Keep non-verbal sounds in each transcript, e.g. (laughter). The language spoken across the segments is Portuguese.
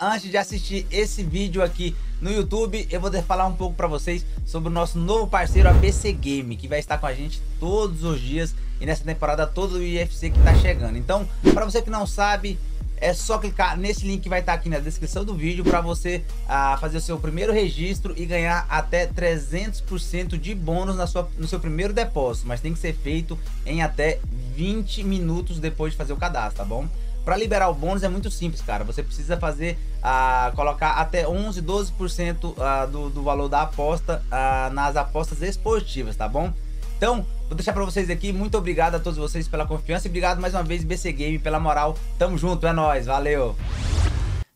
antes de assistir esse vídeo aqui no YouTube, eu vou falar um pouco para vocês sobre o nosso novo parceiro BC Game, que vai estar com a gente todos os dias e nessa temporada todo o IFC que está chegando. Então, para você que não sabe, é só clicar nesse link que vai estar tá aqui na descrição do vídeo para você ah, fazer o seu primeiro registro e ganhar até 300% de bônus na sua, no seu primeiro depósito, mas tem que ser feito em até 20 minutos depois de fazer o cadastro, tá bom? Para liberar o bônus é muito simples, cara. Você precisa fazer, uh, colocar até 11, 12% uh, do, do valor da aposta uh, nas apostas esportivas, tá bom? Então, vou deixar para vocês aqui. Muito obrigado a todos vocês pela confiança e obrigado mais uma vez, BC Game, pela moral. Tamo junto, é nóis, valeu!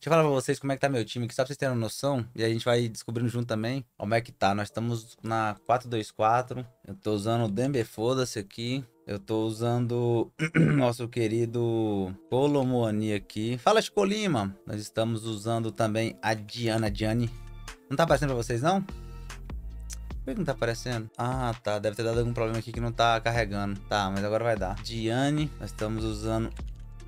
Deixa eu falar pra vocês como é que tá meu time, que só pra vocês terem uma noção, e a gente vai descobrindo junto também como é que tá. Nós estamos na 4-2-4, eu tô usando o Dembe Foda-se aqui, eu tô usando (clears throat) nosso querido Colomoani aqui. Fala, Escolima! Nós estamos usando também a Diana Diane. Não tá aparecendo pra vocês, não? Por que não tá aparecendo? Ah, tá. Deve ter dado algum problema aqui que não tá carregando. Tá, mas agora vai dar. Diane, nós estamos usando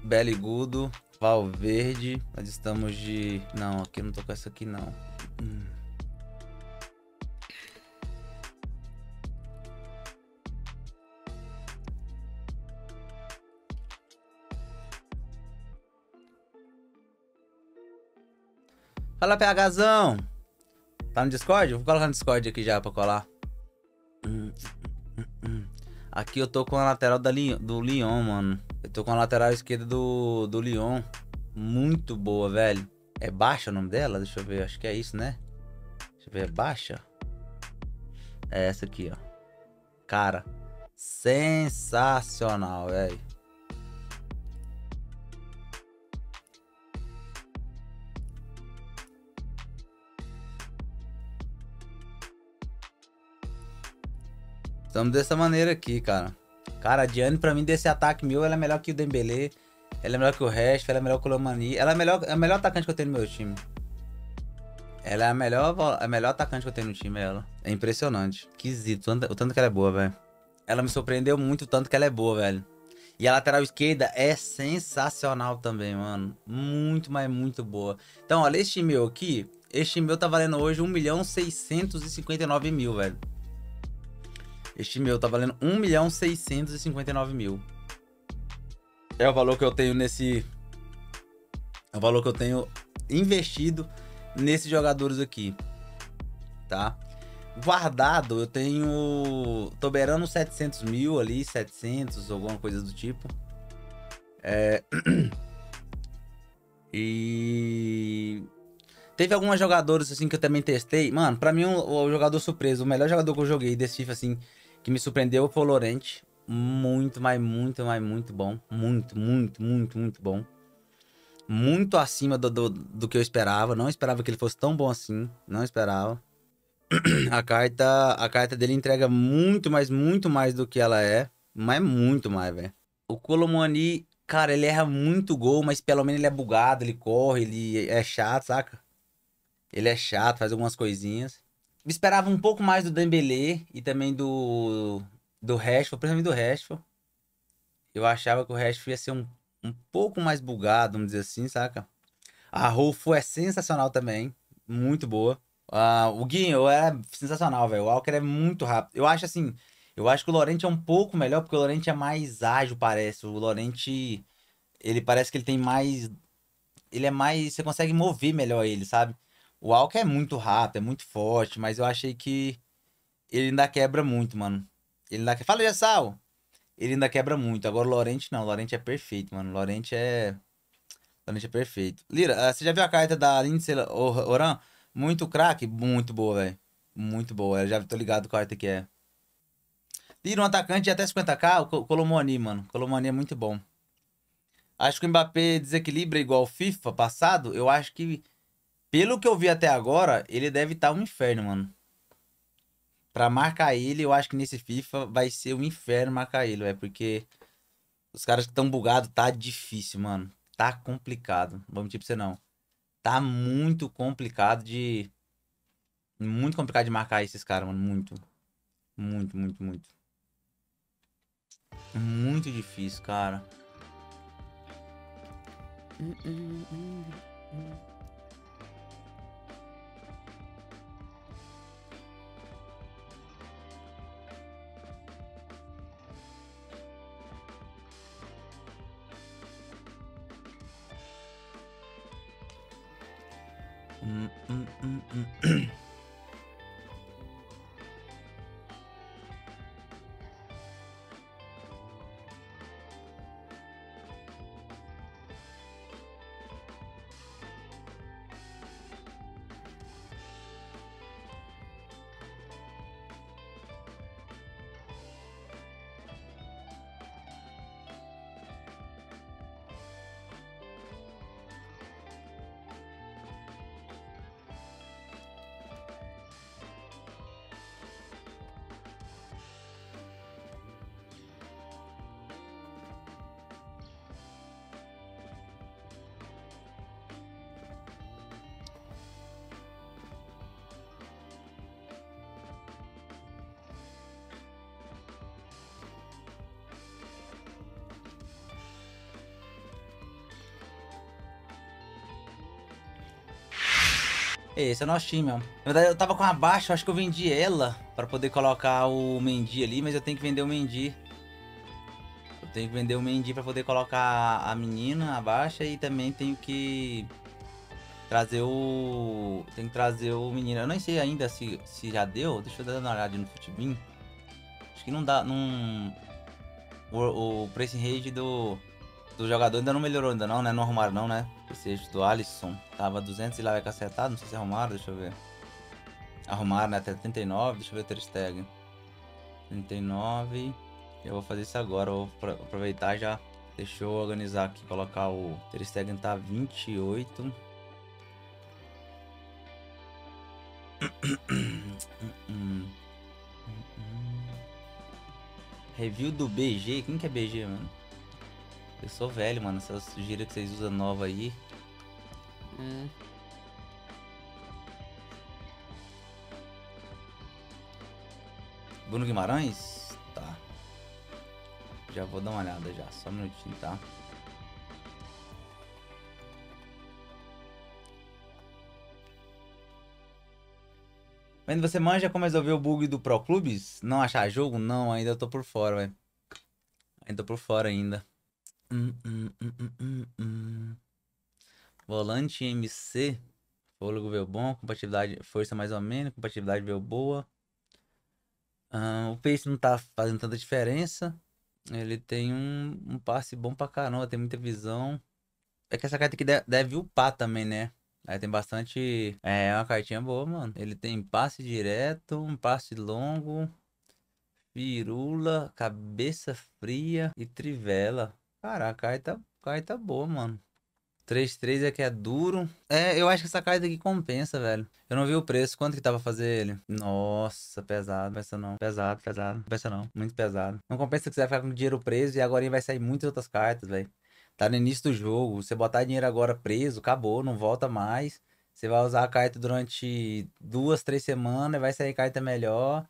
Beligudo, Valverde. Nós estamos de... Não, aqui não tô com essa aqui, não. Hum. Fala, PHzão. Tá no Discord? Vou colocar no Discord aqui já pra colar. Aqui eu tô com a lateral da Leon, do Lyon, mano. Eu tô com a lateral esquerda do, do Muito boa, velho. É baixa o nome dela? Deixa eu ver, acho que é isso, né? Deixa eu ver, é baixa? É essa aqui, ó. Cara, sensacional, velho. Estamos dessa maneira aqui, cara. Cara, a Diane, pra mim, desse ataque meu, ela é melhor que o Dembele. Ela é melhor que o resto, ela é melhor que o Lomani. Ela é a melhor, é a melhor atacante que eu tenho no meu time. Ela é a melhor, a melhor atacante que eu tenho no time, ela. É impressionante. Quisito. o tanto que ela é boa, velho. Ela me surpreendeu muito o tanto que ela é boa, velho. E a lateral esquerda é sensacional também, mano. Muito, mas muito boa. Então, olha, este meu aqui, este meu tá valendo hoje 1 milhão 659 mil, velho. Este meu tá valendo 1 milhão 659 mil. É o valor que eu tenho nesse... É o valor que eu tenho investido nesses jogadores aqui. Tá? Guardado, eu tenho... Tô beirando 700 mil ali, 700, alguma coisa do tipo. É... (clears throat) E teve alguns jogadores assim que eu também testei. Mano, para mim o, o, jogador surpresa, o melhor jogador que eu joguei desse FIFA assim, que me surpreendeu foi o Lorente. Muito, mas muito, mas muito bom. Muito, muito, muito, muito bom. Muito acima do, do, do que eu esperava. Não esperava que ele fosse tão bom assim. Não esperava. (clears throat) A carta, a carta dele entrega muito, mas muito mais do que ela é. Mas muito mais, velho. O Colomani, cara, ele erra muito gol, mas pelo menos ele é bugado, ele corre, ele é chato, saca? Ele é chato, faz algumas coisinhas. Me esperava um pouco mais do Dembélé e também do do Rashford, principalmente do Rashford. Eu achava que o Rashford ia ser um, um pouco mais bugado, vamos dizer assim, saca? A Rolfo é sensacional também, muito boa. Uh, o Guinho era é sensacional, velho. O Walker é muito rápido. Eu acho assim, eu acho que o Lorente é um pouco melhor, porque o Lorente é mais ágil, parece. O Lorente, ele parece que ele tem mais... Ele é mais... Você consegue mover melhor ele, sabe? O Alck é muito rápido, é muito forte, mas eu achei que ele ainda quebra muito, mano. Ele ainda. Fala, jessal Ele ainda quebra muito. Agora o Lorente não. O Lorente é perfeito, mano. O Lorente é. O Lorente é perfeito. Lira, ah, você já viu a carta da Lindsay Oran? Muito craque? Muito boa, velho. Muito boa. Eu já tô ligado com a carta que é. Lira, um atacante de até 50k, o Colomoni, mano. O Colomoni é muito bom. Acho que o Mbappé desequilibra igual o FIFA passado. Eu acho que pelo que eu vi até agora, ele deve estar tá um inferno, mano. Pra marcar ele, eu acho que nesse FIFA vai ser um inferno marcar ele, é porque os caras que estão bugados tá difícil, mano. Tá complicado. vamos vou pra você não. Tá muito complicado de. Muito complicado de marcar esses caras, mano. Muito. Muito, muito, muito. Muito difícil, cara. Hum, hum, hum, Mm, mm, mm, mm. (clears throat) Esse é o nosso time mesmo. Na verdade, eu tava com a baixa, eu acho que eu vendi ela pra poder colocar o Mendy ali, mas eu tenho que vender o Mendy. Eu tenho que vender o Mendy pra poder colocar a menina, a baixa, e também tenho que trazer o... Tenho que trazer o menino. Eu nem sei ainda se, se já deu. Deixa eu dar uma olhada no Futbin. Acho que não dá... Não... O, o pressing range do, do jogador ainda não melhorou ainda não, né? Não arrumaram não, né? sexto do Alisson. Tava 200 e lá vai cacetado, não sei se arrumaram, deixa eu ver. Arrumaram né? até 39, deixa eu ver o Tristeg. 39. Eu vou fazer isso agora, vou aproveitar já. Deixa eu organizar aqui, colocar o Tristegen tá 28. Review do BG, quem que é BG, mano? Eu sou velho, mano. Essas gírias que vocês usam nova aí. Hum. Bruno Guimarães? Tá. Já vou dar uma olhada já, só um minutinho, tá? Vendo você manja como resolver o bug do Pro Clubes? Não achar jogo? Não, ainda tô por fora, velho. Ainda tô por fora ainda. Hum, hum, hum, Volante MC, fôlego veio bom, compatibilidade, força mais ou menos, compatibilidade veio boa. o pace não tá fazendo tanta diferença. Ele tem um, um, passe bom pra caramba, tem muita visão. É que essa carta aqui deve, upar também, né? Aí tem bastante. É, é, uma cartinha boa, mano. Ele tem passe direto, um passe longo, virula, cabeça fria e trivela. Cara, a carta, carta é boa, mano. 3-3 é que é duro. É, eu acho que essa carta aqui compensa, velho. Eu não vi o preço. Quanto que tá pra fazer ele? Nossa, pesado. Pensa não. Pesado, pesado. Pensa não. Muito pesado. Não compensa se você vai ficar com dinheiro preso e agora vai sair muitas outras cartas, velho. Tá no início do jogo. Você botar dinheiro agora preso, acabou, não volta mais. Você vai usar a carta durante duas, três semanas, vai sair carta melhor.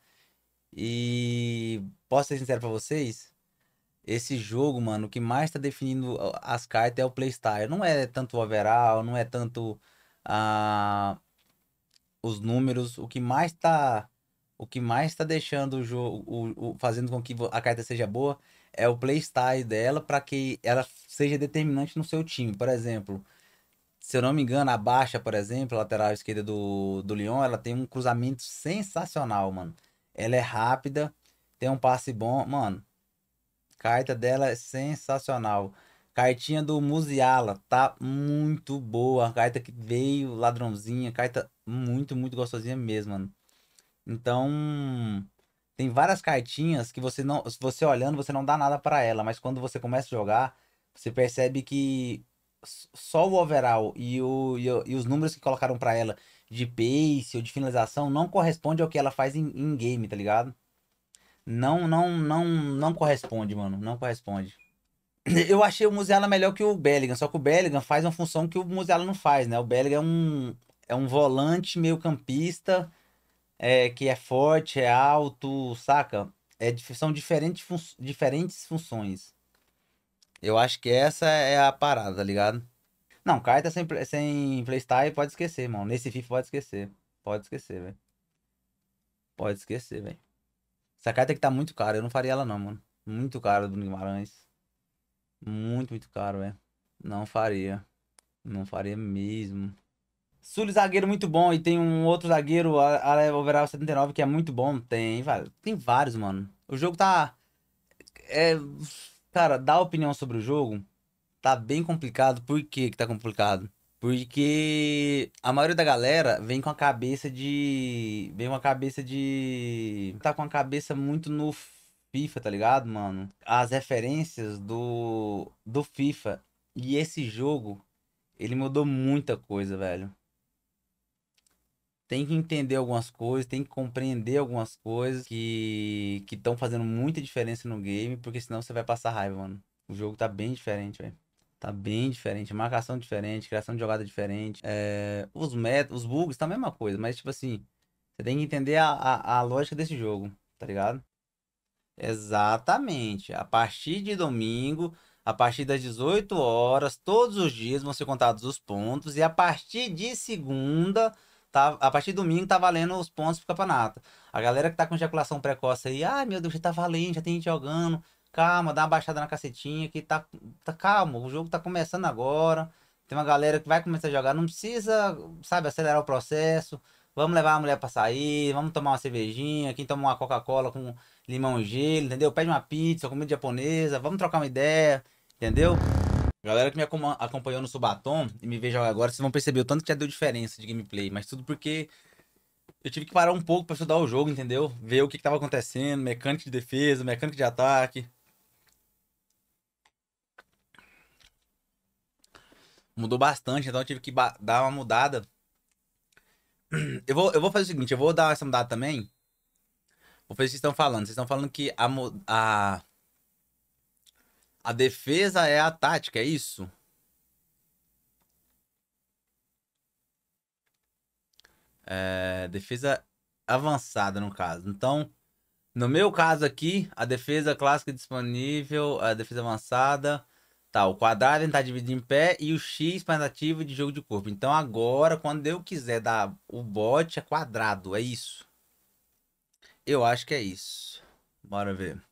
E posso ser sincero pra vocês? esse jogo, mano, o que mais tá definindo as cartas é o playstyle. Não é tanto o overall, não é tanto ah, os números. O que mais tá. O que mais tá deixando o jogo. O, o, fazendo com que a carta seja boa é o playstyle dela para que ela seja determinante no seu time. Por exemplo, se eu não me engano, a baixa, por exemplo, a lateral esquerda do, do Lyon, ela tem um cruzamento sensacional, mano. Ela é rápida, tem um passe bom, mano carta dela é sensacional. Cartinha do Muziala, tá muito boa. Carta que veio, ladrãozinha. Carta muito, muito gostosinha mesmo, mano. Então, tem várias cartinhas que você não. Se você olhando, você não dá nada para ela. Mas quando você começa a jogar, você percebe que só o overall e, o, e, o, e os números que colocaram para ela de pace ou de finalização não corresponde ao que ela faz em, em game, tá ligado? não, não, não, não corresponde, mano. Não corresponde. (clears throat) Eu achei o Musiala melhor que o Bellingham, só que o Bellingham faz uma função que o Musiala não faz, né? O Bellingham é um, é um volante meio campista, é, que é forte, é alto, saca? É, são diferentes, fun diferentes funções. Eu acho que essa é a parada, tá ligado? Não, carta sem, sem playstyle pode esquecer, mano. Nesse FIFA pode esquecer. Pode esquecer, velho. Pode esquecer, velho. Essa carta que tá muito cara. Eu não faria ela não, mano. Muito cara do Guimarães. Muito, muito caro, é. Não faria. Não faria mesmo. Sul zagueiro muito bom. E tem um outro zagueiro, o Overall 79, que é muito bom. Tem, tem vários, mano. O jogo tá. É. Cara, dar opinião sobre o jogo tá bem complicado. Por que que tá complicado? Porque a maioria da galera vem com a cabeça de. Vem com a cabeça de. Tá com a cabeça muito no FIFA, tá ligado, mano? As referências do. do FIFA. E esse jogo, ele mudou muita coisa, velho. Tem que entender algumas coisas, tem que compreender algumas coisas que estão fazendo muita diferença no game, porque senão você vai passar raiva, mano. O jogo tá bem diferente, velho. Tá bem diferente, marcação diferente, criação de jogada diferente. É, os métodos, os bugs, tá a mesma coisa, mas tipo assim, você tem que entender a, a, a lógica desse jogo, tá ligado? Exatamente. A partir de domingo, a partir das 18 horas, todos os dias vão ser contados os pontos. E a partir de segunda, tá, a partir de domingo, tá valendo os pontos pro campeonato. A galera que tá com ejaculação precoce aí, ai ah, meu Deus, já tá valendo, já tem gente jogando. Calma, dá uma baixada na cacetinha que tá, tá calmo, o jogo tá começando agora. Tem uma galera que vai começar a jogar, não precisa, sabe, acelerar o processo. Vamos levar a mulher para sair, vamos tomar uma cervejinha, quem toma uma Coca-Cola com limão e gelo, entendeu? Pede uma pizza, comida japonesa, vamos trocar uma ideia, entendeu? Galera que me acompanhou no Subatom e me veja jogar agora, vocês vão perceber o tanto que já deu diferença de gameplay, mas tudo porque eu tive que parar um pouco para estudar o jogo, entendeu? Ver o que, que tava acontecendo, mecânica de defesa, mecânica de ataque, mudou bastante, então eu tive que dar uma mudada. (clears throat) Eu vou, eu vou fazer o seguinte, eu vou dar essa mudada também. Vou fazer o que vocês estão falando. Vocês estão falando que a, a, a defesa é a tática, é isso? É, defesa avançada, no caso. Então, no meu caso aqui, a defesa clássica disponível, a defesa avançada Tá, o quadrado está dividido em pé e o x para ativo de jogo de corpo. Então agora, quando eu quiser dar o bote, é quadrado, é isso. Eu acho que é isso. Bora ver.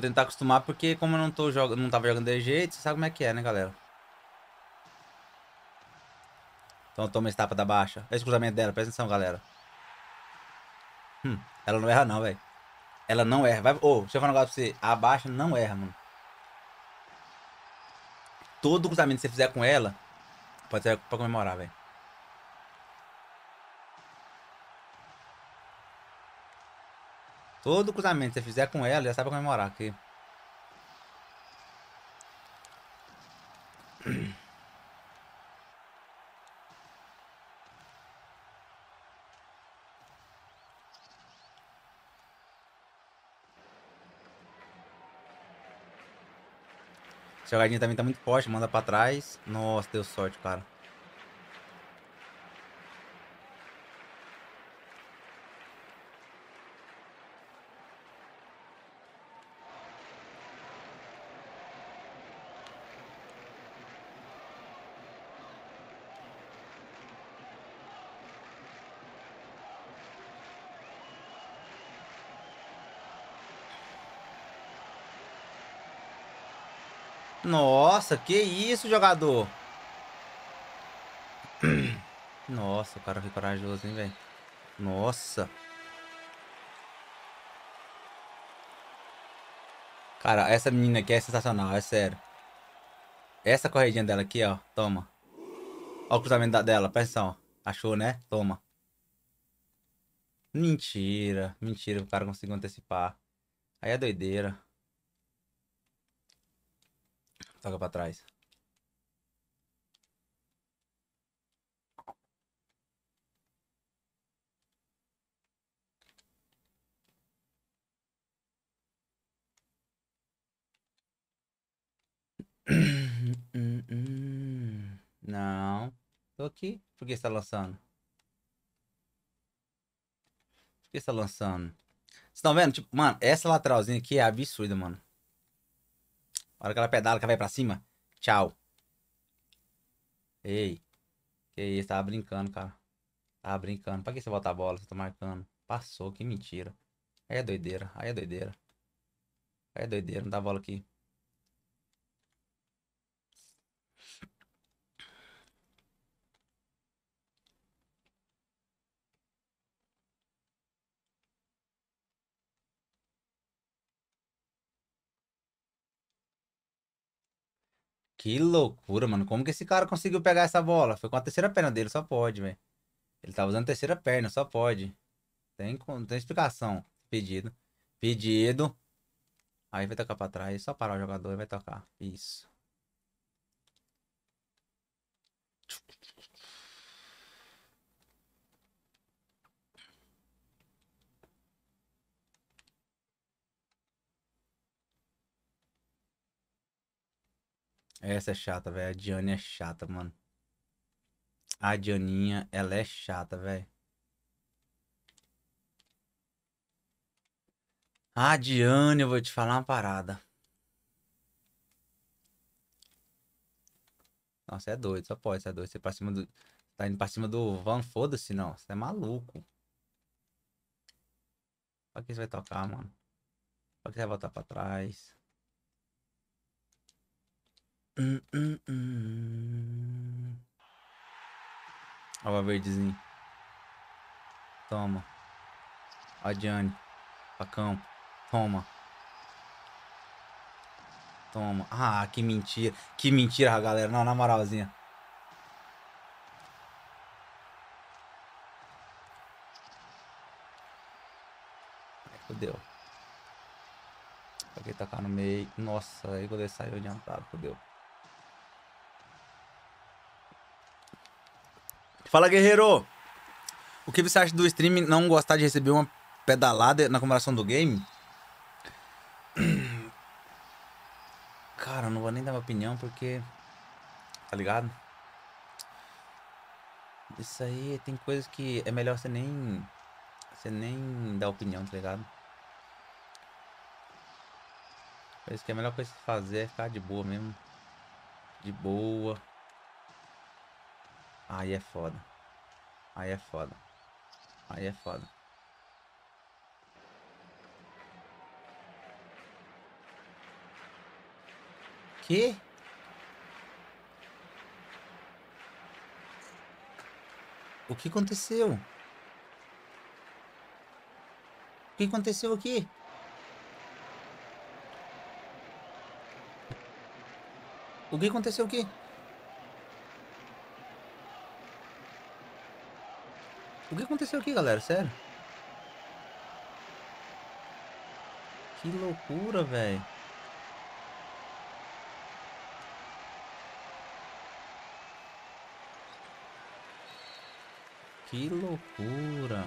vou tentar acostumar, porque como eu não, tô jog... não tava jogando de jeito, você sabe como é que é, né, galera? Então toma esse tapa da baixa. é esse cruzamento dela, presta atenção, galera. Hum, ela não erra não, velho. Ela não erra. Vai... Oh, deixa eu falar um negócio pra você. A baixa não erra, mano. Todo cruzamento que você fizer com ela, pode ser pra comemorar, velho. Todo cruzamento que você fizer com ela, já sabe comemorar aqui. (clears throat) Jogadinha também tá muito forte, manda pra trás. Nossa, deu sorte, cara. Nossa, que isso, jogador. (clears throat) Nossa, o cara foi corajoso, hein, velho. Nossa. Cara, essa menina aqui é sensacional, é sério. Essa corredinha dela aqui, ó. Toma. Ó o cruzamento dela, presta Achou, né? Toma. Mentira. Mentira, o cara conseguiu antecipar. Aí é doideira. Toca pra trás. (clears throat) Não. Tô aqui. Por que está lançando? Por que está lançando? Vocês estão vendo? Tipo, mano, essa lateralzinha aqui é absurda, mano. A hora que ela pedala, que ela vai pra cima. Tchau. Ei. Que isso, tava brincando, cara. Tava brincando. Pra que você volta a bola? Você tá marcando. Passou, que mentira. Aí é doideira, aí é doideira. Aí é doideira, não dá bola aqui. Que loucura, mano. Como que esse cara conseguiu pegar essa bola? Foi com a terceira perna dele, só pode, velho. Ele tava tá usando a terceira perna, só pode. Tem, tem explicação. Pedido. Pedido. Aí vai tocar pra trás. Só parar o jogador e vai tocar. Isso. Essa é chata, velho. A Diane é chata, mano. A Dianinha, ela é chata, velho. A Diane, eu vou te falar uma parada. Nossa, é doido, só pode, você é doido. Você pra cima do. Tá indo pra cima do Van, foda-se, não. Você é maluco. Pra que você vai tocar, mano? Pra que você vai voltar pra trás? Hum, hum, toma, Olha o verdezinho. Toma. Adiane. Facão. Toma. Toma. Ah, que mentira. Que mentira, galera. Não, na moralzinha. Fudeu. Alguém tacar no meio. Nossa, aí o goleiro saiu adiantado. Fudeu. Fala, guerreiro! O que você acha do stream não gostar de receber uma pedalada na comemoração do game? (clears throat) Cara, eu não vou nem dar minha opinião porque. Tá ligado? Isso aí tem coisas que é melhor você nem. Você nem dar opinião, tá ligado? Parece que é a melhor coisa que fazer é ficar de boa mesmo. De boa. Aí é foda. Aí é foda. Aí é foda. Que? O que aconteceu? O que aconteceu aqui? O que aconteceu aqui? O que aconteceu aqui, galera? Sério? Que loucura, velho. Que loucura.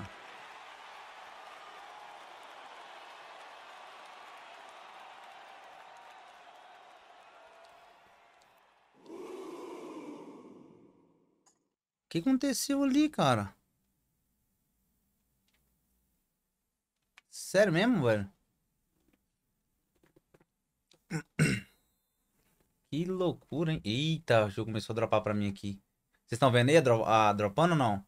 O que aconteceu ali, cara? Sério mesmo, velho? (coughs) Que loucura, hein? Eita, o jogo começou a dropar pra mim aqui. Vocês estão vendo aí a, dro a dropando ou não?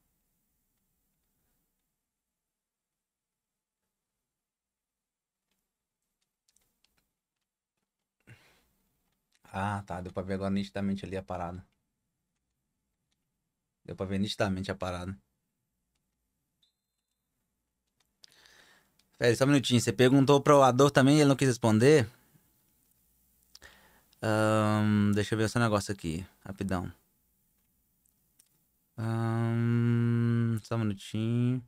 Ah, tá. Deu pra ver agora nitidamente ali a parada. Deu pra ver nitidamente a parada. Peraí, só um minutinho. Você perguntou pro Ador também e ele não quis responder? Um, deixa eu ver esse negócio aqui, rapidão. Um, só um minutinho.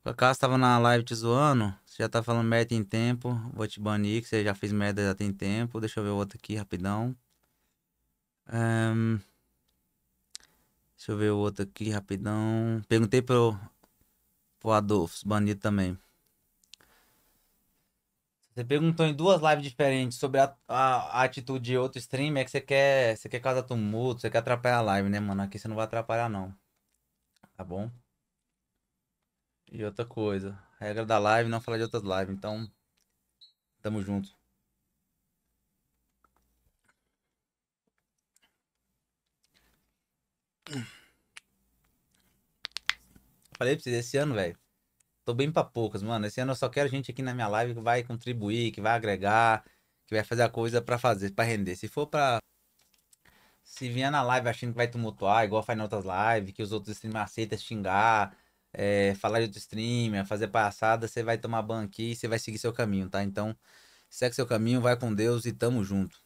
O Cacá estava na live te zoando. Você já tá falando merda em tempo. Vou te banir, que você já fez merda já tem tempo. Deixa eu ver o outro aqui, rapidão. Um, deixa eu ver o outro aqui, rapidão. Perguntei pro o Adolfo, banido também. Você perguntou em duas lives diferentes sobre a, a, a atitude de outro streamer, é que você quer, você quer causar tumulto, você quer atrapalhar a live, né, mano? Aqui você não vai atrapalhar, não. Tá bom? E outra coisa, regra da live, não falar de outras lives, então. Tamo junto. Falei pra vocês, esse ano, velho, tô bem pra poucas, mano. Esse ano eu só quero gente aqui na minha live que vai contribuir, que vai agregar, que vai fazer a coisa pra fazer, pra render. Se for pra. Se vier na live achando que vai tumultuar, igual faz em outras lives, que os outros streamers aceitam xingar, é, falar de outro streamer, fazer palhaçada, você vai tomar ban aqui e você vai seguir seu caminho, tá? Então, segue seu caminho, vai com Deus e tamo junto.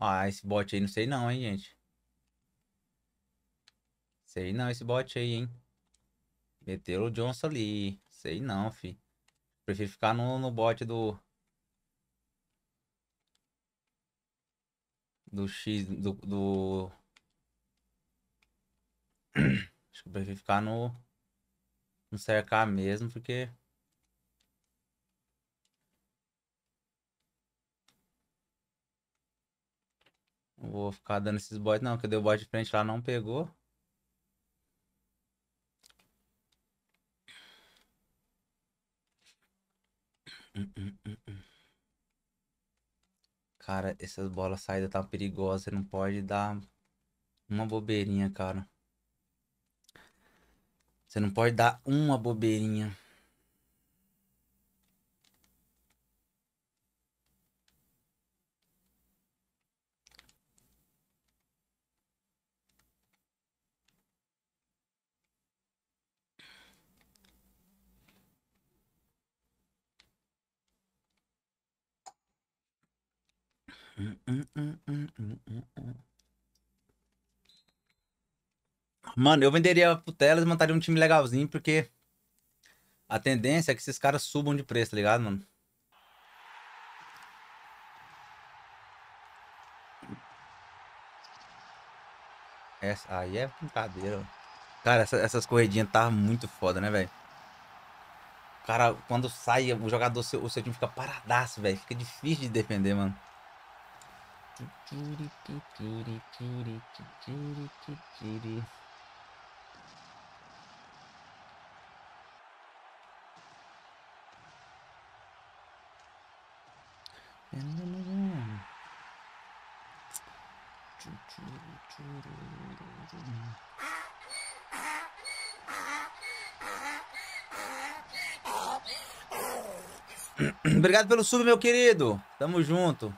Ah, esse bot aí não sei não, hein, gente. Sei não esse bot aí, hein. Meteu o Johnson ali. Sei não, fi. Prefiro ficar no, no bot do... Do X... Do... do... Acho que eu prefiro ficar no. No cercar mesmo, porque. Não vou ficar dando esses bots, não. Que eu dei o bot de frente lá, não pegou. Cara, essas bolas saídas tá perigosas. Você não pode dar uma bobeirinha, cara. Você não pode dar uma bobeirinha. Mm-mm-mm-mm-mm-mm. Hum, hum, hum, Mano, eu venderia pro Telas e montaria um time legalzinho, porque a tendência é que esses caras subam de preço, tá ligado, mano? Essa aí é brincadeira, Cara, essa, essas corridinhas tá muito foda, né, velho? Cara, quando sai o jogador, o seu, o seu time fica paradaço, velho. Fica difícil de defender, mano. (coughs) Obrigado pelo sub, meu querido. Tamo junto.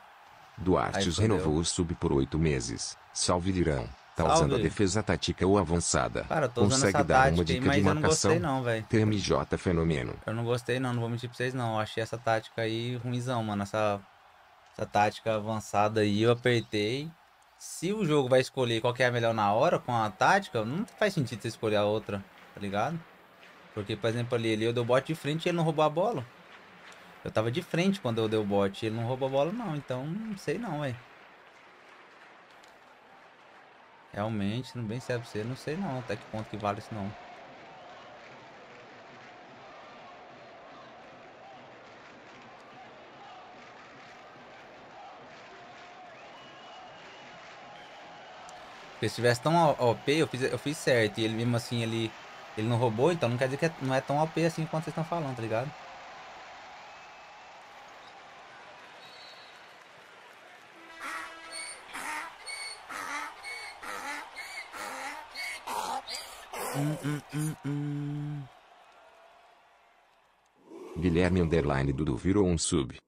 Duartes renovou o sub por oito meses. Salve, Lirão. Tá Salve. usando a defesa tática ou avançada. Cara, eu tô Consegue usando essa dar tática, uma dica mas de marcação? eu não gostei não, velho. TMJ Eu não gostei não, não vou mentir pra vocês não. Eu achei essa tática aí ruimzão, mano. Essa essa tática avançada aí, eu apertei. Se o jogo vai escolher qual que é a melhor na hora com a tática, não faz sentido você escolher a outra, tá ligado? Porque, por exemplo, ali, ali eu dei o bote de frente e ele não roubou a bola. Eu tava de frente quando eu dei o bote, ele não roubou a bola não, então não sei não, velho. Realmente, não bem serve pra você, não sei não até que ponto que vale isso não. Porque se tivesse tão OP, eu fiz, eu fiz certo. E ele mesmo assim, ele, ele não roubou, então não quer dizer que é, não é tão OP assim quanto vocês estão falando, tá ligado? Hum, hum, hum, Guilherme Underline Dudu virou um sub.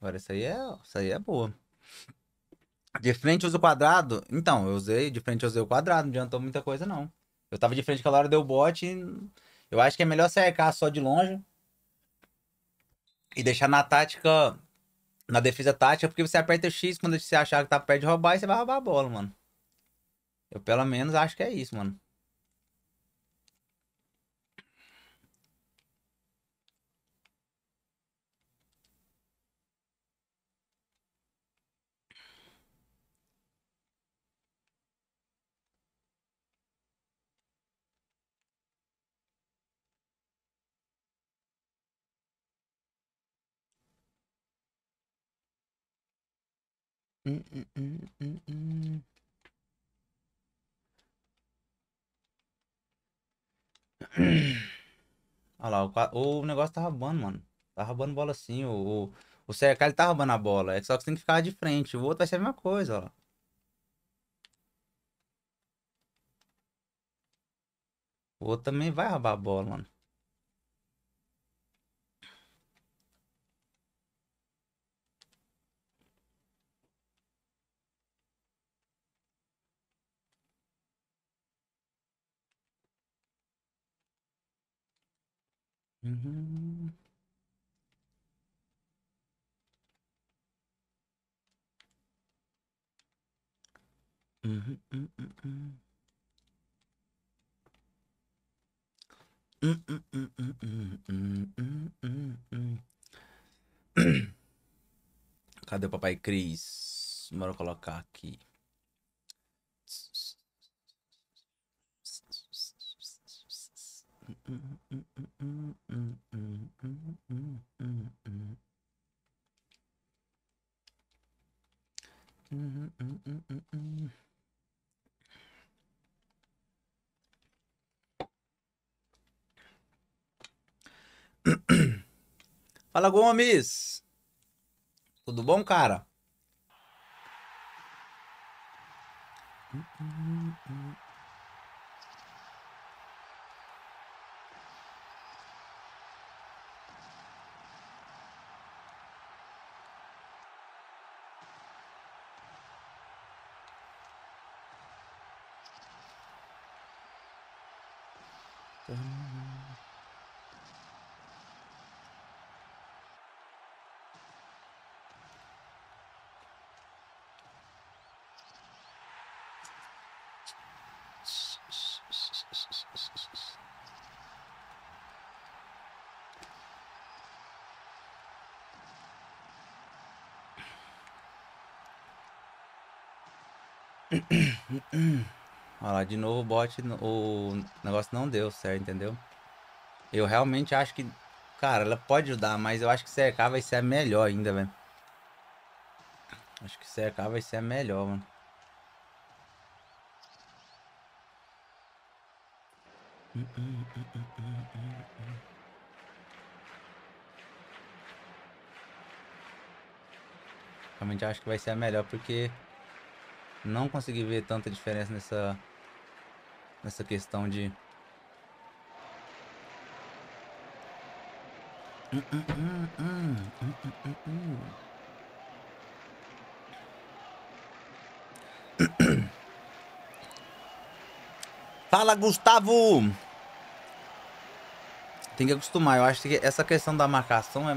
Agora, isso aí é, essa aí é boa. De frente usa o quadrado. Então, eu usei, de frente eu usei o quadrado, não adiantou muita coisa, não. Eu tava de frente a hora, deu bote. E... Eu acho que é melhor cercar só de longe. E deixar na tática. Na defesa tática, porque você aperta o X quando você achar que tá perto de roubar e você vai roubar a bola, mano. Eu pelo menos acho que é isso, mano. Hum hum, hum, hum, hum, Olha lá, o, o, negócio tá roubando, mano. Tá roubando bola assim. O, o, o CK ele tá roubando a bola. É só que você tem que ficar de frente. O outro vai ser a mesma coisa, ó. O outro também vai roubar a bola, mano. Uhum. Cadê o papai Cris? Bora colocar aqui. Fala Gomes! Tudo bom, cara? Olha lá, de novo o bot, o negócio não deu certo, entendeu? Eu realmente acho que, cara, ela pode ajudar, mas eu acho que cercar vai ser melhor ainda, velho. Acho que cercar vai ser melhor, mano. Realmente acho que vai ser a melhor, porque não consegui ver tanta diferença nessa nessa questão de Fala Gustavo! Tem que acostumar, eu acho que essa questão da marcação é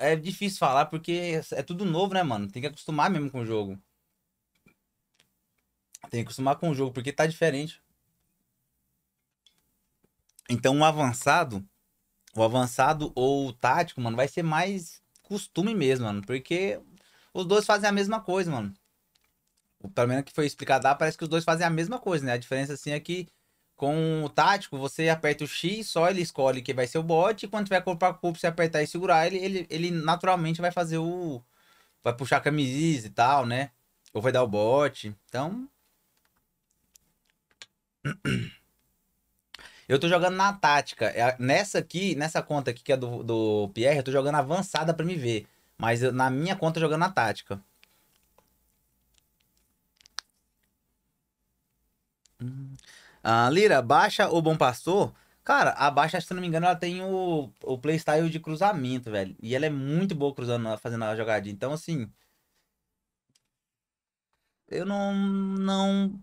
é difícil falar porque é tudo novo, né, mano? Tem que acostumar mesmo com o jogo. Tem que acostumar com o jogo, porque tá diferente. Então, o avançado, o avançado ou o tático, mano, vai ser mais costume mesmo, mano. Porque os dois fazem a mesma coisa, mano. Pelo menos que foi explicado lá, parece que os dois fazem a mesma coisa, né? A diferença, assim, é que com o tático, você aperta o X, só ele escolhe que vai ser o bot. E quando tiver corpo a corpo, você apertar e segurar ele, ele, ele naturalmente vai fazer o. Vai puxar a camisa e tal, né? Ou vai dar o bot. Então. (clears throat) Eu tô jogando na tática. É, nessa aqui, nessa conta aqui que é do, do Pierre, eu tô jogando avançada pra me ver. Mas eu, na minha conta eu tô jogando na tática. Hum. Ah, Lira, baixa ou bom pastor? Cara, a baixa, se não me engano, ela tem o, o playstyle de cruzamento, velho. E ela é muito boa cruzando, fazendo a jogadinha. Então, assim. Eu não. Não.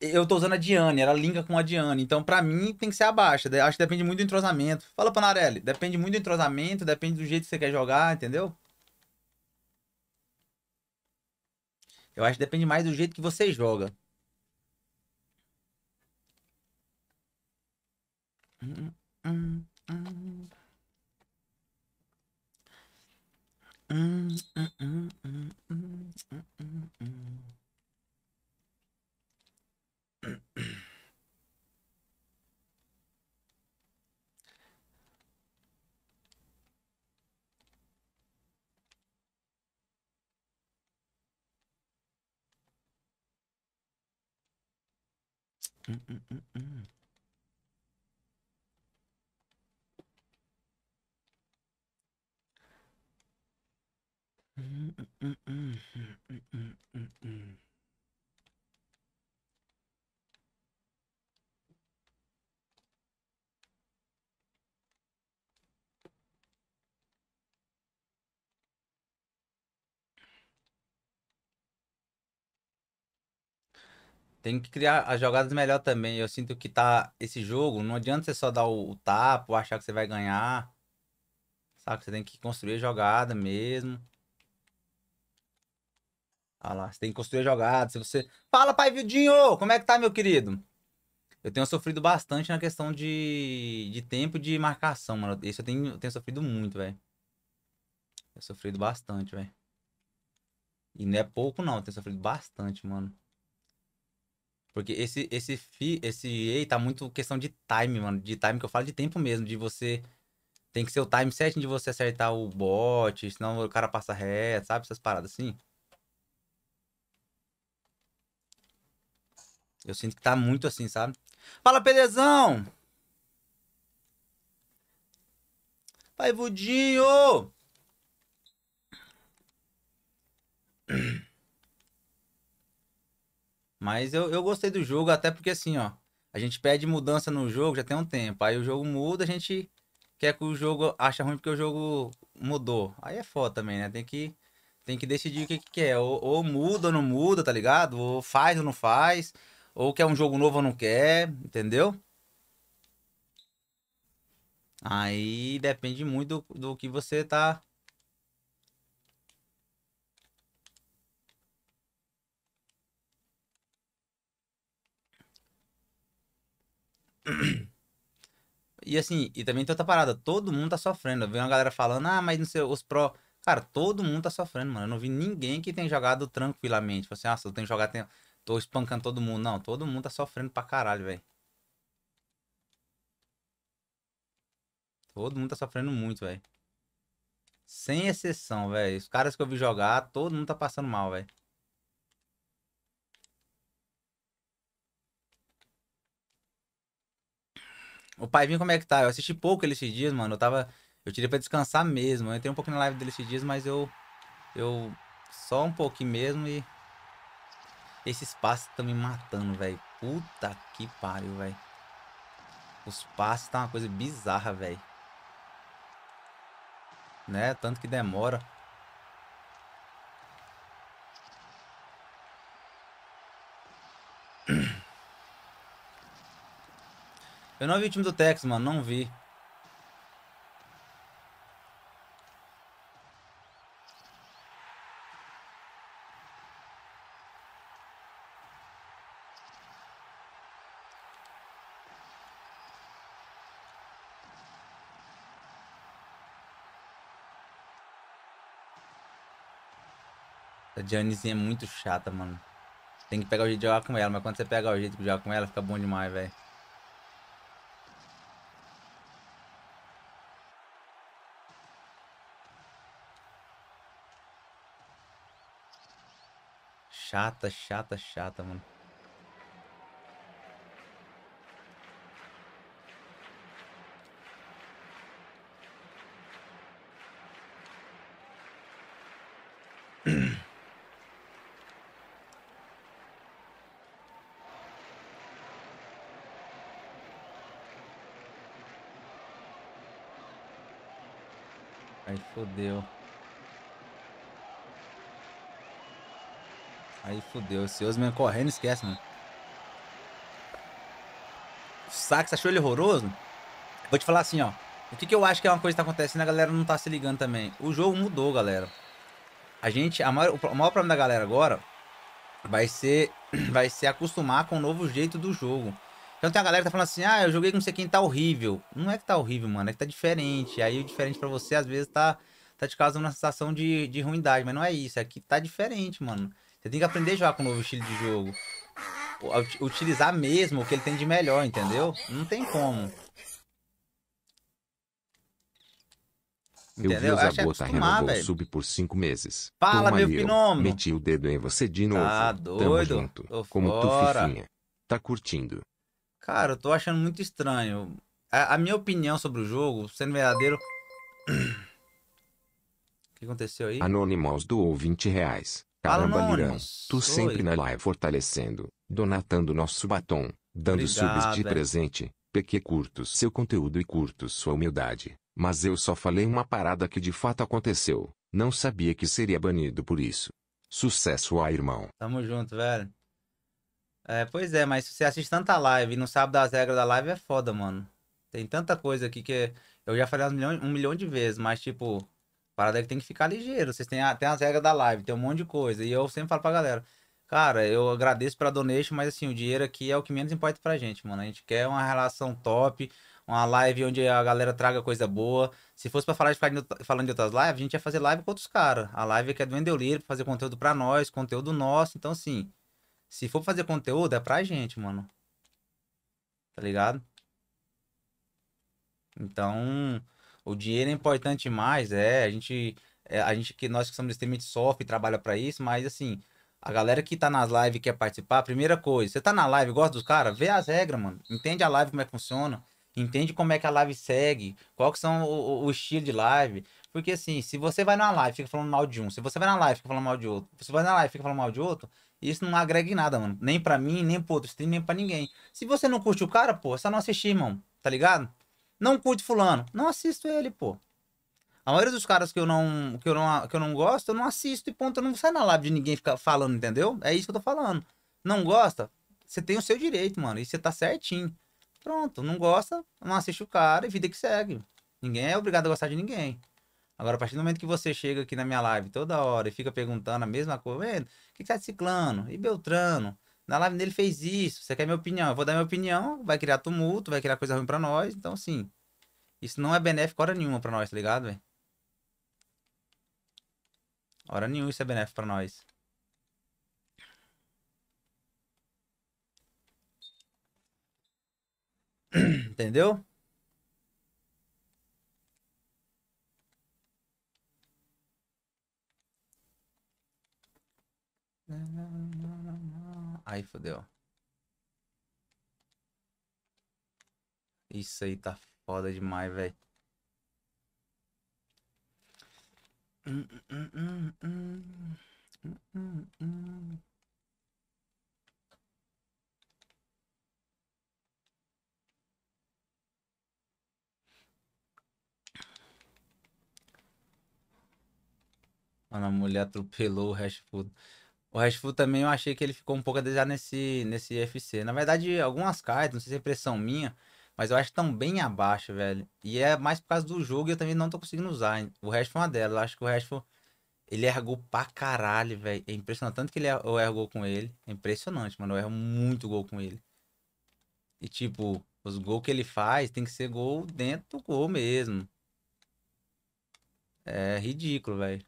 Eu tô usando a Diane, ela linka com a Diane. Então, pra mim, tem que ser a baixa. Acho que depende muito do entrosamento. Fala, Panarelli. Depende muito do entrosamento, depende do jeito que você quer jogar, entendeu? Eu acho que depende mais do jeito que você joga. 嗯嗯嗯嗯嗯嗯嗯嗯嗯嗯嗯嗯嗯嗯嗯嗯嗯嗯。Tem que criar as jogadas melhor também. Eu sinto que tá. Esse jogo, não adianta você só dar o, o tapa, achar que você vai ganhar. Saca? Você tem que construir a jogada mesmo. Olha ah lá, você tem que construir a jogada. Se você. Fala, pai Vildinho! Como é que tá, meu querido? Eu tenho sofrido bastante na questão de, de tempo de marcação, mano. Isso eu tenho, eu tenho sofrido muito, velho. Eu sofrido bastante, velho. E não é pouco, não. Eu tenho sofrido bastante, mano. Porque esse esse fi, esse EA tá muito questão de time, mano. De time que eu falo de tempo mesmo, de você. Tem que ser o time certinho de você acertar o bot, senão o cara passa reto, sabe? Essas paradas assim. Eu sinto que tá muito assim, sabe? Fala, Pedezão! Vai, Vudinho! (clears throat) Mas eu, eu gostei do jogo, até porque assim, ó. A gente pede mudança no jogo já tem um tempo. Aí o jogo muda, a gente quer que o jogo acha ruim porque o jogo mudou. Aí é foda também, né? Tem que, tem que decidir o que, que é. Ou, ou muda ou não muda, tá ligado? Ou faz ou não faz. Ou quer um jogo novo ou não quer, entendeu? Aí depende muito do, do que você tá E assim, e também tem outra parada, todo mundo tá sofrendo. eu vi uma galera falando, ah, mas não sei, os pró. Cara, todo mundo tá sofrendo, mano. Eu não vi ninguém que tem jogado tranquilamente. Falei tipo assim, ah, se eu tenho jogado, tenho... tô espancando todo mundo. Não, todo mundo tá sofrendo pra caralho, velho. Todo mundo tá sofrendo muito, velho. Sem exceção, velho. Os caras que eu vi jogar, todo mundo tá passando mal, velho. O pai vinha como é que tá? Eu assisti pouco ele esses dias, mano. Eu tava. Eu tirei pra descansar mesmo. Eu entrei um pouquinho na live dele esses dias, mas eu. Eu. Só um pouquinho mesmo e. Esses passes estão tá me matando, velho. Puta que pariu, velho. Os passes tá uma coisa bizarra, velho. Né? Tanto que demora. Eu não vi o time do Tex, mano. Não vi. A Janizinha é muito chata, mano. Tem que pegar o jeito de jogar com ela, mas quando você pega o jeito de jogar com ela, fica bom demais, velho. chata, chata, chata, mano. Aí fodeu. fudeu. Se Osman correndo, esquece, mano. O Sax achou ele horroroso? Vou te falar assim, ó. O que, que eu acho que é uma coisa que tá acontecendo, a galera não tá se ligando também. O jogo mudou, galera. A gente, a maior, o maior problema da galera agora vai ser, (clears throat) vai ser acostumar com o novo jeito do jogo. Então tem a galera que tá falando assim, ah, eu joguei com não sei quem, tá horrível. Não é que tá horrível, mano, é que tá diferente. Aí o diferente pra você, às vezes, tá, tá te causando uma sensação de, de ruindade, mas não é isso, é que tá diferente, mano. Você tem que aprender a jogar com o novo estilo de jogo. Utilizar mesmo o que ele tem de melhor, entendeu? Não tem como. Eu Entendeu? vi o é Zabota renovou o sub por cinco meses. Fala, Toma meu pinômio. Meti o dedo em você de novo. Tá doido. Tamo junto. Como tu, fifinha. Tá curtindo? Cara, eu tô achando muito estranho. A, a minha opinião sobre o jogo, sendo verdadeiro... (clears throat) o que aconteceu aí? Anonymous doou 20 reais. Caramba, Lirã. Tu sempre na live fortalecendo, donatando nosso batom, dando Obrigada. subs de presente. PQ curto seu conteúdo e curto sua humildade. Mas eu só falei uma parada que de fato aconteceu. Não sabia que seria banido por isso. Sucesso, ó, irmão. Tamo junto, velho. É, pois é, mas se você assiste tanta live e não sabe das regras da live, é foda, mano. Tem tanta coisa aqui que eu já falei um milhão, um milhão de vezes, mas tipo, parada é que tem que ficar ligeiro. Vocês têm até as regras da live, tem um monte de coisa. E eu sempre falo pra galera, cara, eu agradeço pra donation, mas assim, o dinheiro aqui é o que menos importa pra gente, mano. A gente quer uma relação top, uma live onde a galera traga coisa boa. Se fosse pra falar de falando de outras lives, a gente ia fazer live com outros caras. A live aqui é do Endeuliro, fazer conteúdo pra nós, conteúdo nosso. Então, assim, se for fazer conteúdo, é pra gente, mano. Tá ligado? Então, o dinheiro é importante mais, é. A gente, é, a gente que nós que somos extremamente soft trabalha para isso, mas assim, a galera que tá nas lives e quer participar, primeira coisa, você tá na live, gosta dos caras? Vê as regras, mano. Entende a live como é que funciona. Entende como é que a live segue, qual que são o, o, o estilo de live. Porque assim, se você vai na live fica falando mal de um, se você vai na live fica falando mal de outro, se você vai na live fica falando mal de outro, isso não agrega em nada, mano. Nem pra mim, nem pro outro stream, nem pra ninguém. Se você não curte o cara, pô, é só não assistir, irmão. Tá ligado? Não curto fulano. Não assisto ele, pô. A maioria dos caras que eu não, que eu não, que eu não gosto, eu não assisto e ponto. Eu não sai na live de ninguém ficar falando, entendeu? É isso que eu tô falando. Não gosta? Você tem o seu direito, mano. E você tá certinho. Pronto, não gosta, não assiste o cara e vida que segue. Ninguém é obrigado a gostar de ninguém. Agora, a partir do momento que você chega aqui na minha live toda hora e fica perguntando a mesma coisa, o que, que tá de ciclano? E Beltrano? na live dele fez isso, você quer minha opinião? Eu vou dar minha opinião, vai criar tumulto, vai criar coisa ruim pra nós. Então, assim, isso não é benéfico hora nenhuma pra nós, tá ligado, velho? Hora nenhuma isso é benéfico pra nós. (clears throat) Entendeu? Não, não, não. Aí fodeu. Isso aí tá foda demais, velho. Mano, a mulher atropelou o hash food o Rashful também eu achei que ele ficou um pouco a desejar nesse, nesse FC. Na verdade, algumas cartas, não sei se é pressão minha, mas eu acho tão bem abaixo, velho. E é mais por causa do jogo e eu também não tô conseguindo usar. O Rashful é uma delas. Eu acho que o Rashful, ele gol pra caralho, velho. É impressionante tanto que ele eu erro gol com ele. É impressionante, mano. Eu erro muito gol com ele. E tipo, os gols que ele faz tem que ser gol dentro do gol mesmo. É ridículo, velho.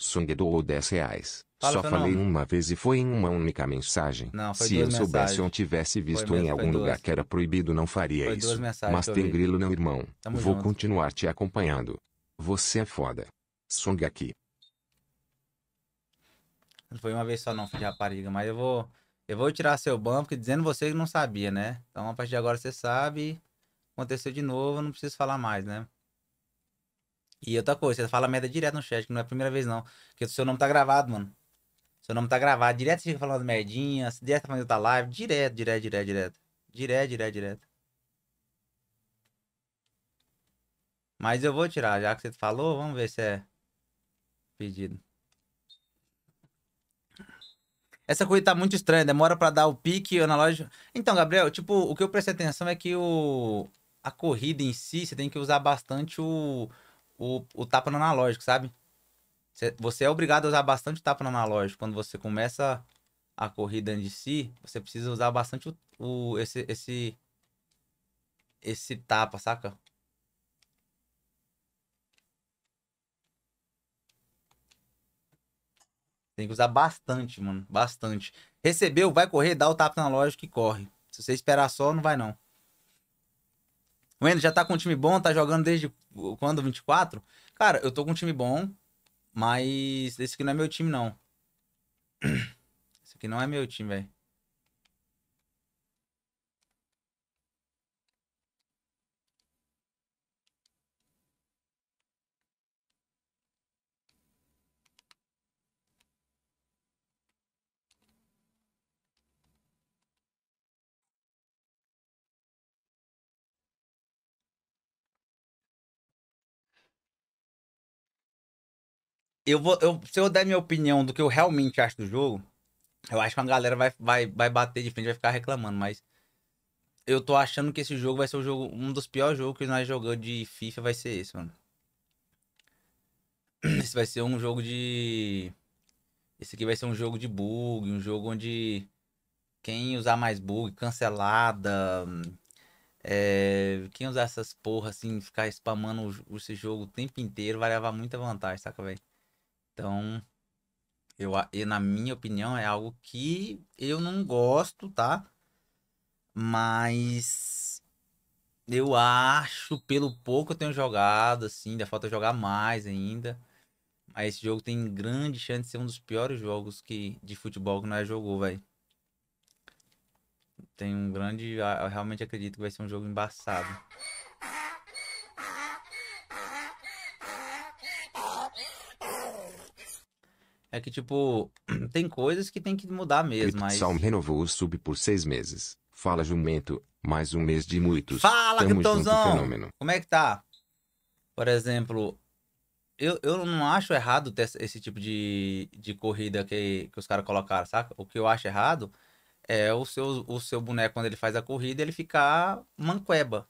Song doou 10 reais. Fala, Só falei não. uma vez e foi em uma única mensagem. Não, Se eu soubesse mensagens. ou tivesse visto em algum lugar que era proibido, não faria foi isso. Mas tem vi. grilo não, irmão. Tamo Vou junto. continuar te acompanhando. Você é foda. Song aqui. foi uma vez só não, filho de rapariga, mas eu vou. Eu vou tirar seu banco porque dizendo você que não sabia, né? Então a partir de agora você sabe. Aconteceu de novo, não preciso falar mais, né? E outra coisa, você fala merda direto no chat, que não é a primeira vez não. Porque o seu nome tá gravado, mano. Seu nome tá gravado. Direto você fica falando merdinha, direto tá falando tá live. Direto, direto, direto, direto. Direto, direto, direto. Mas eu vou tirar, já que você falou, vamos ver se é pedido. Essa coisa tá muito estranha, demora para dar o pique analógico. Então, Gabriel, tipo, o que eu prestei atenção é que o a corrida em si, você tem que usar bastante o o, o tapa no analógico, sabe? Você é obrigado a usar bastante o tapa no analógico. Quando você começa a corrida de si, você precisa usar bastante o, o esse, esse, esse tapa, saca? Tem que usar bastante, mano. Bastante. Recebeu, vai correr, dá o tapa analógico e corre. Se você esperar só, não vai não. O já tá com um time bom, tá jogando desde quando? 24? Cara, eu tô com um time bom, mas esse aqui não é meu time, não. (clears throat) Esse aqui não é meu time, velho. eu vou. Eu, se eu der minha opinião do que eu realmente acho do jogo, eu acho que a galera vai, vai, vai bater de frente, vai ficar reclamando, mas. Eu tô achando que esse jogo vai ser o jogo. Um dos piores jogos que nós jogamos de FIFA vai ser esse, mano. (clears throat) Esse vai ser um jogo de. Esse aqui vai ser um jogo de bug, um jogo onde quem usar mais bug, cancelada. É, quem usar essas porra assim, ficar spamando esse jogo o tempo inteiro vai levar muita vantagem, saca, velho? Então, eu, na minha opinião, é algo que eu não gosto, tá? Mas eu acho, pelo pouco que eu tenho jogado, assim, ainda falta jogar mais ainda. Mas esse jogo tem grande chance de ser um dos piores jogos que, de futebol que nós jogou, velho. Tem um grande. Eu realmente acredito que vai ser um jogo embaçado. É que, tipo, (clears throat) tem coisas que tem que mudar mesmo. Mas... renovou o sub por seis meses. Fala, jumento. Mais um mês de muitos. Fala, Criptozão! Fenômeno. Como é que tá? Por exemplo, eu, eu não acho errado ter esse tipo de, de corrida que, que os caras colocaram, saca? O que eu acho errado é o seu, o seu boneco, quando ele faz a corrida, ele ficar manqueba.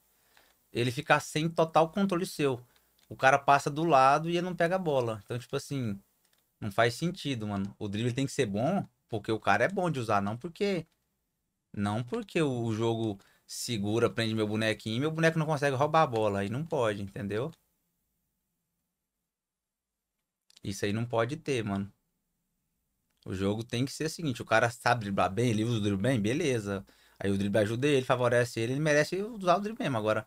Ele ficar sem total controle seu. O cara passa do lado e ele não pega a bola. Então, tipo assim, não faz sentido, mano. O drible tem que ser bom porque o cara é bom de usar, não porque. Não porque o jogo segura, prende meu bonequinho e meu boneco não consegue roubar a bola. Aí não pode, entendeu? Isso aí não pode ter, mano. O jogo tem que ser o seguinte: o cara sabe driblar bem, ele usa o drible bem, beleza. Aí o drible ajuda ele, favorece ele, ele merece usar o drible mesmo. Agora,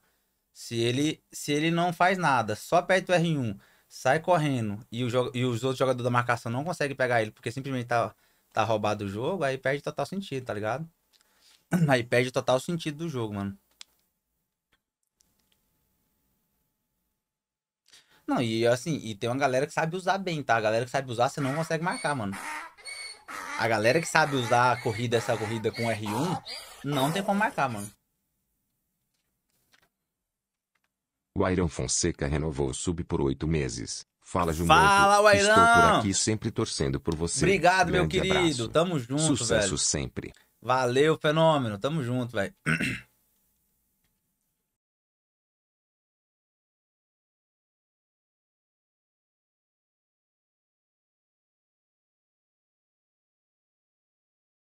se ele, se ele não faz nada, só aperta o R1 sai correndo e, o e os outros jogadores da marcação não conseguem pegar ele porque simplesmente tá, tá roubado o jogo, aí perde total sentido, tá ligado? (clears throat) Aí perde total sentido do jogo, mano. Não, e assim, e tem uma galera que sabe usar bem, tá? A galera que sabe usar, você não consegue marcar, mano. A galera que sabe usar a corrida, essa corrida com R1, não tem como marcar, mano. O Airão Fonseca renovou o sub por oito meses. Fala, Jumento. Fala, Wairão! Estou por aqui sempre torcendo por você. Obrigado, Grande meu querido. Abraço. Tamo junto, Sucesso velho. Sucesso sempre. Valeu, fenômeno. Tamo junto, velho. (clears throat)